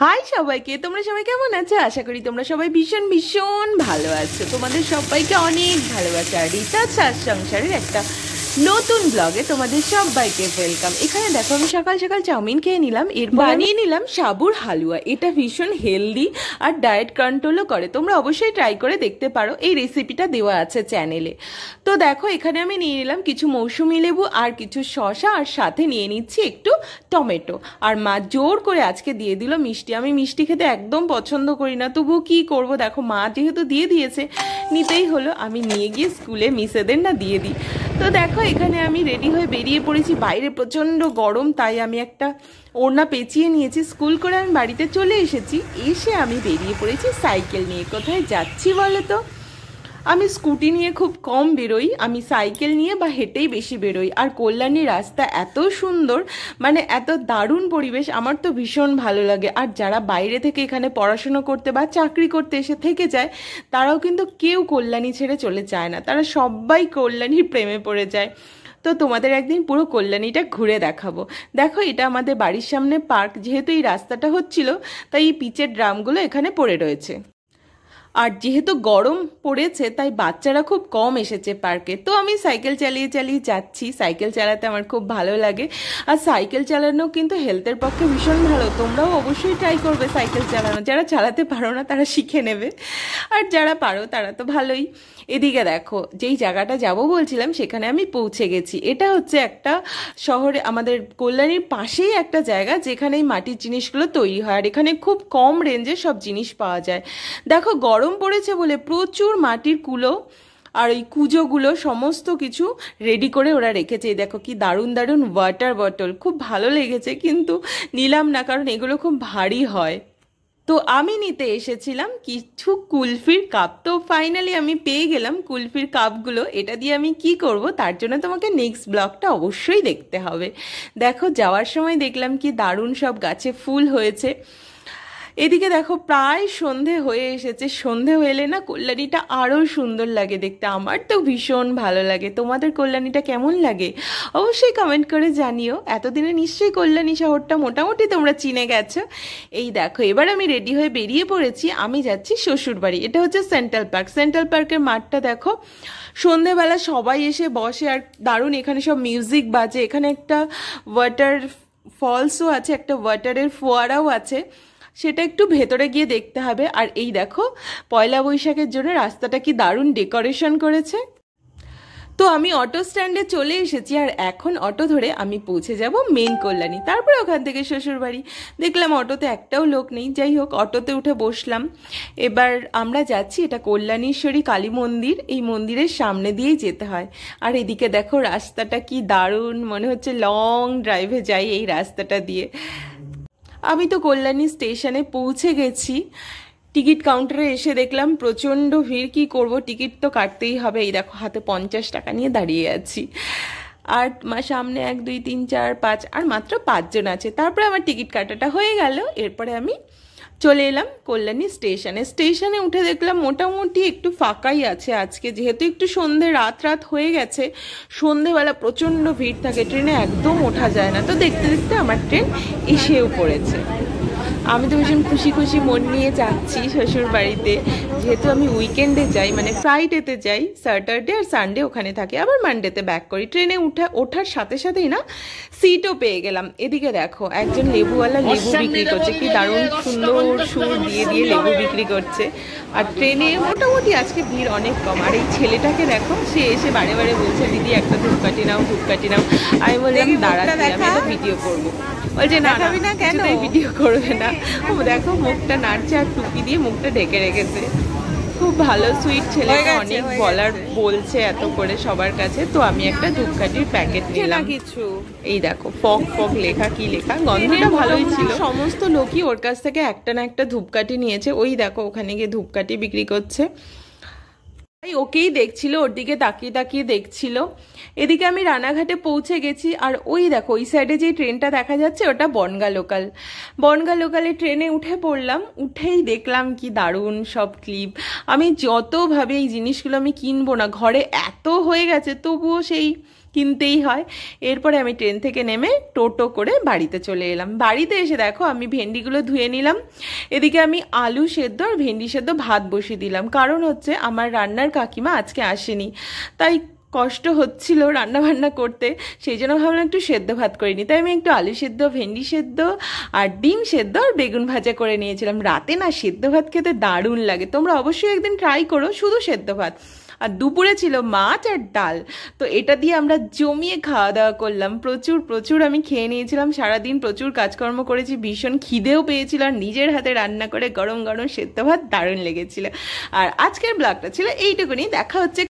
high সবাইকে তোমরা সবাই কেমন আছো আশা করি তোমরা সবাই ভীষণ ভীষণ ভালো আছো তোমাদের সবাইকে অনেক ভালোবাসা রিতা চার সংসারের একটা নতুন ব্লগে তোমাদের সবাইকে ওয়েলকাম এখানে দেখো আমি সকাল সকাল চাউমিন খেয়ে নিলাম এর বানিয়ে নিলাম সাবুর হালুয়া এটা ভীষণ হেলদি আর ডায়েট কন্ট্রোলও করে তোমরা অবশ্যই ট্রাই করে দেখতে পারো এই রেসিপিটা দেওয়া আছে চ্যানেলে তো দেখো এখানে আমি নিয়ে নিলাম কিছু মৌসুমি লেবু আর কিছু শশা আর সাথে নিয়ে নিচ্ছি একটু টমেটো আর মা জোর করে আজকে দিয়ে দিল মিষ্টি আমি মিষ্টি খেতে একদম পছন্দ করি না তবু কি করব দেখো মা যেহেতু দিয়ে দিয়েছে নিতেই হলো আমি নিয়ে গিয়ে স্কুলে মিসেদের না দিয়ে দিই তো দেখো এখানে আমি রেডি হয়ে বেরিয়ে পড়েছি বাইরে প্রচণ্ড গরম তাই আমি একটা ওড়না পেঁচিয়ে নিয়েছি স্কুল করে আমি বাড়িতে চলে এসেছি এসে আমি বেরিয়ে পড়েছি সাইকেল নিয়ে কোথায় যাচ্ছি বলো তো আমি স্কুটি নিয়ে খুব কম বেরোই আমি সাইকেল নিয়ে বা হেঁটেই বেশি বেরোই আর কল্যাণীর রাস্তা এত সুন্দর মানে এত দারুণ পরিবেশ আমার তো ভীষণ ভালো লাগে আর যারা বাইরে থেকে এখানে পড়াশুনো করতে বা চাকরি করতে এসে থেকে যায় তারাও কিন্তু কেউ কল্যাণী ছেড়ে চলে যায় না তারা সবাই কল্যাণীর প্রেমে পড়ে যায় তো তোমাদের একদিন পুরো কল্যাণীটা ঘুরে দেখাবো দেখো এটা আমাদের বাড়ির সামনে পার্ক যেহেতু এই রাস্তাটা হচ্ছিল তাই এই পিচের ড্রামগুলো এখানে পড়ে রয়েছে আর যেহেতু গরম পড়েছে তাই বাচ্চারা খুব কম এসেছে পার্কে তো আমি সাইকেল চালিয়ে চালিয়ে যাচ্ছি সাইকেল চালাতে আমার খুব ভালো লাগে আর সাইকেল চালানো কিন্তু হেলথের পক্ষে ভীষণ ভালো তোমরাও অবশ্যই ট্রাই করবে সাইকেল চালানো যারা চালাতে পারো না তারা শিখে নেবে আর যারা পারো তারা তো ভালোই এদিকে দেখো যেই জায়গাটা যাব বলছিলাম সেখানে আমি পৌঁছে গেছি এটা হচ্ছে একটা শহরে আমাদের কল্যাণীর পাশেই একটা জায়গা যেখানে এই মাটির জিনিসগুলো তৈরি হয় আর এখানে খুব কম রেঞ্জে সব জিনিস পাওয়া যায় দেখো গরম গরম পড়েছে বলে প্রচুর মাটির কুলো আর ওই কুজোগুলো সমস্ত কিছু রেডি করে ওরা রেখেছে দেখো কি দারুণ দারুণ ওয়াটার বটল খুব ভালো লেগেছে কিন্তু নিলাম না কারণ এগুলো খুব ভারী হয় তো আমি নিতে এসেছিলাম কিছু কুলফির কাপ তো ফাইনালি আমি পেয়ে গেলাম কুলফির কাপগুলো এটা দিয়ে আমি কি করব তার জন্য তোমাকে নেক্সট ব্লগটা অবশ্যই দেখতে হবে দেখো যাওয়ার সময় দেখলাম কি দারুণ সব গাছে ফুল হয়েছে এদিকে দেখো প্রায় সন্ধে হয়ে এসেছে সন্ধে হলে না কল্যাণীটা আরও সুন্দর লাগে দেখতে আমার তো ভীষণ ভালো লাগে তোমাদের কল্যাণীটা কেমন লাগে অবশ্যই কমেন্ট করে জানিও এতদিনে নিশ্চয়ই কল্যাণী শহরটা মোটামুটি তোমরা চিনে গেছো এই দেখো এবার আমি রেডি হয়ে বেরিয়ে পড়েছি আমি যাচ্ছি শ্বশুরবাড়ি এটা হচ্ছে সেন্ট্রাল পার্ক সেন্ট্রাল পার্কের মাঠটা দেখো সন্ধেবেলা সবাই এসে বসে আর দারুণ এখানে সব মিউজিক বাজে এখানে একটা ওয়াটার ফলসও আছে একটা ওয়াটারের ফোয়ারাও আছে সেটা একটু ভেতরে গিয়ে দেখতে হবে আর এই দেখো পয়লা বৈশাখের জন্য রাস্তাটা কি দারুণ ডেকোরেশন করেছে তো আমি অটো স্ট্যান্ডে চলে এসেছি আর এখন অটো ধরে আমি পৌঁছে যাব মেন কল্যাণী তারপরে ওখান থেকে শ্বশুরবাড়ি দেখলাম অটোতে একটাও লোক নেই যাই হোক অটোতে উঠে বসলাম এবার আমরা যাচ্ছি এটা কল্যাণেশ্বরী কালী মন্দির এই মন্দিরের সামনে দিয়েই যেতে হয় আর এদিকে দেখো রাস্তাটা কি দারুণ মনে হচ্ছে লং ড্রাইভে যাই এই রাস্তাটা দিয়ে আমি তো কল্যাণী স্টেশনে পৌঁছে গেছি টিকিট কাউন্টারে এসে দেখলাম প্রচণ্ড ভিড় কি করব টিকিট তো কাটতেই হবে এই দেখো হাতে পঞ্চাশ টাকা নিয়ে দাঁড়িয়ে আছি আর সামনে এক দুই তিন চার পাঁচ আর মাত্র পাঁচজন আছে তারপরে আমার টিকিট কাটাটা হয়ে গেল এরপরে আমি চলে এলাম কল্যাণী স্টেশনে স্টেশনে উঠে দেখলাম মোটামুটি একটু ফাঁকাই আছে আজকে যেহেতু একটু সন্ধে রাত রাত হয়ে গেছে সন্ধেবেলা প্রচণ্ড ভিড় থাকে ট্রেনে একদম ওঠা যায় না তো দেখতে দেখতে আমার ট্রেন এসেও পড়েছে আমি তো ভীষণ খুশি খুশি মন নিয়ে যাচ্ছি শ্বশুর বাড়িতে যেহেতু আমি উইকেন্ডে যাই মানে ফ্রাইডেতে যাই স্যাটারডে আর সানডে ওখানে থাকি আবার মানডেতে ব্যাক করি ট্রেনে উঠা ওঠার সাথে সাথেই না সিটও পেয়ে গেলাম এদিকে দেখো একজন লেবুওয়ালা লেবু বিক্রি করছে কি দারুণ সুন্দর সুর দিয়ে দিয়ে লেবু বিক্রি করছে আর ট্রেনে মোটামুটি আজকে ভিড় অনেক কম আর এই ছেলেটাকে দেখো সে এসে বারে বারে বলছে দিদি একটা কাটি নাও কাটি নাও আমি বললাম দাঁড়াচ্ছি আমি ভিডিও করবো বলছে না না কেন ভিডিও করবে না ও দেখো মুখটা নাড়ছে আর টুপি দিয়ে মুখটা ঢেকে রেখেছে খুব ভালো সুইট ছেলে অনেক বলার বলছে এত করে সবার কাছে তো আমি একটা ধূপকাঠির প্যাকেট নিলাম কিছু এই দেখো ফক ফক লেখা কি লেখা গন্ধটা ভালোই ছিল সমস্ত লোকই ওর কাছ থেকে একটা না একটা ধূপকাঠি নিয়েছে ওই দেখো ওখানে গিয়ে ধূপকাঠি বিক্রি করছে তাই ওকেই দেখছিল ওর দিকে তাকিয়ে তাকিয়ে দেখছিল এদিকে আমি রানাঘাটে পৌঁছে গেছি আর ওই দেখো ওই সাইডে যে ট্রেনটা দেখা যাচ্ছে ওটা বনগা লোকাল বনগা লোকালে ট্রেনে উঠে পড়লাম উঠেই দেখলাম কি দারুণ সব ক্লিপ আমি যতভাবে এই জিনিসগুলো আমি কিনবো না ঘরে এত হয়ে গেছে তবুও সেই কিনতেই হয় এরপরে আমি ট্রেন থেকে নেমে টোটো করে বাড়িতে চলে এলাম বাড়িতে এসে দেখো আমি ভেন্ডিগুলো ধুয়ে নিলাম এদিকে আমি আলু সেদ্ধ আর ভেন্ডি সেদ্ধ ভাত বসিয়ে দিলাম কারণ হচ্ছে আমার রান্নার কাকিমা আজকে আসেনি তাই কষ্ট হচ্ছিল রান্না বান্না করতে সেই জন্য ভাবলাম একটু সেদ্ধ ভাত করে নিই তাই আমি একটু আলু সেদ্ধ ভেন্ডি সেদ্ধ আর ডিম সেদ্ধ আর বেগুন ভাজা করে নিয়েছিলাম রাতে না সেদ্ধ ভাত খেতে দারুণ লাগে তোমরা অবশ্যই একদিন ট্রাই করো শুধু সেদ্ধ ভাত আর দুপুরে ছিল মাছ আর ডাল তো এটা দিয়ে আমরা জমিয়ে খাওয়া দাওয়া করলাম প্রচুর প্রচুর আমি খেয়ে নিয়েছিলাম সারাদিন প্রচুর কাজকর্ম করেছি ভীষণ খিদেও পেয়েছিল আর নিজের হাতে রান্না করে গরম গরম সেদ্ধ ভাত দারুণ লেগেছিল আর আজকের ব্লগটা ছিল এইটুকুনি দেখা হচ্ছে